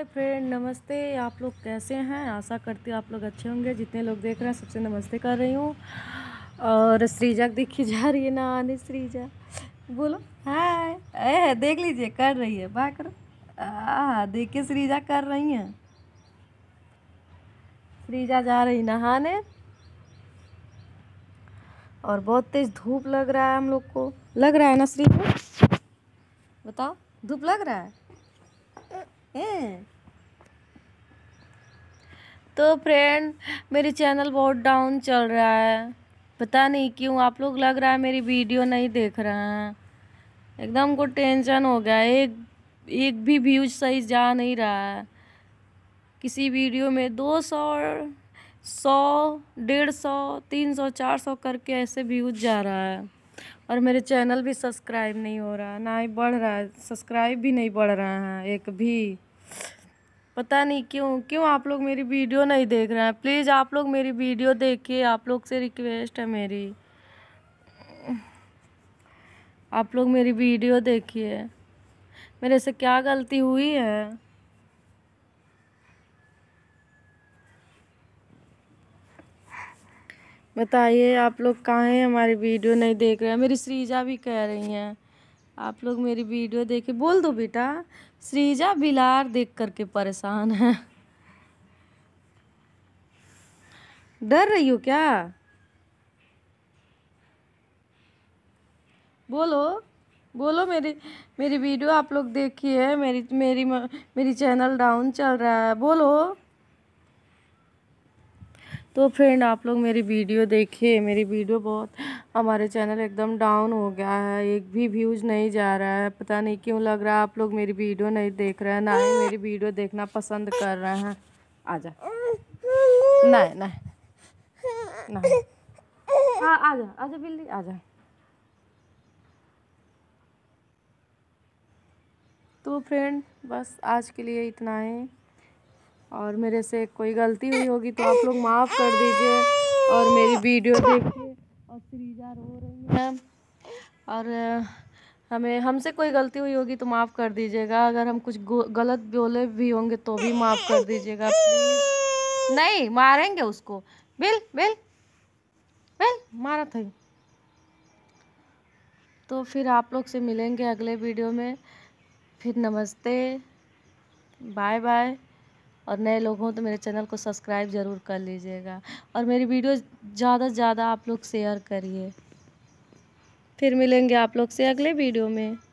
Hi friend नमस्ते आप लोग कैसे हैं आशा करती हूँ आप लोग अच्छे होंगे जितने लोग देख रहे हैं सबसे नमस्ते कर रही हूँ और श्रीजा देखी जा रही है ना आने श्रीजा बोलो हाय ए देख लीजिए कर रही है बाय करो आ देखिए श्रीजा कर रही हैं श्रीजा जा रही नहाने और बहुत तेज़ धूप लग रहा है हम लोग को लग रहा है ना श्रीजा बताओ धूप लग रहा है हम्म। तो फ्रेंड मेरी चैनल बहुत डाउन चल रहा है पता नहीं क्यों आप लोग लग रहा है मेरी वीडियो नहीं देख रहे हैं एकदम को टेंशन हो गया एक एक भी व्यूज सही जा नहीं रहा है किसी वीडियो में दो सौ सौ डेढ़ सौ तीन सौ चार सौ करके ऐसे व्यूज जा रहा है और मेरे चैनल भी सब्सक्राइब नहीं हो रहा ना ही बढ़ रहा है सब्सक्राइब भी नहीं बढ़ रहा है एक भी पता नहीं क्यों क्यों आप लोग मेरी वीडियो नहीं देख रहे हैं प्लीज़ आप लोग मेरी वीडियो देखिए आप लोग से रिक्वेस्ट है मेरी आप लोग मेरी वीडियो देखिए मेरे से क्या गलती हुई है बताइए आप लोग कहाँ हैं हमारी वीडियो नहीं देख रहे हैं मेरी श्रीजा भी कह रही हैं आप लोग मेरी वीडियो देखे बोल दो बेटा श्रीजा बिलार देख करके परेशान है डर रही हो क्या बोलो बोलो मेरी मेरी वीडियो आप लोग है मेरी मेरी मेरी चैनल डाउन चल रहा है बोलो तो फ्रेंड आप लोग मेरी वीडियो देखिए मेरी वीडियो बहुत हमारे चैनल एकदम डाउन हो गया है एक भी व्यूज़ नहीं जा रहा है पता नहीं क्यों लग रहा है आप लोग मेरी वीडियो नहीं देख रहे हैं ना ही मेरी वीडियो देखना पसंद कर रहे हैं आ जा नहीं नहीं हाँ आ जा आ जा बिल्ली आ जा तो फ्रेंड बस आज के लिए इतना ही और मेरे से कोई गलती हुई होगी तो आप लोग माफ़ कर दीजिए और मेरी वीडियो देखिए और सीरीजा रो रही है और हमें हमसे कोई गलती हुई होगी तो माफ़ कर दीजिएगा अगर हम कुछ गलत बोले भी होंगे तो भी माफ़ कर दीजिएगा नहीं मारेंगे उसको बिल बिल बिल मारा था तो फिर आप लोग से मिलेंगे अगले वीडियो में फिर नमस्ते बाय बाय और नए लोग हों तो मेरे चैनल को सब्सक्राइब ज़रूर कर लीजिएगा और मेरी वीडियो ज़्यादा से ज़्यादा आप लोग शेयर करिए फिर मिलेंगे आप लोग से अगले वीडियो में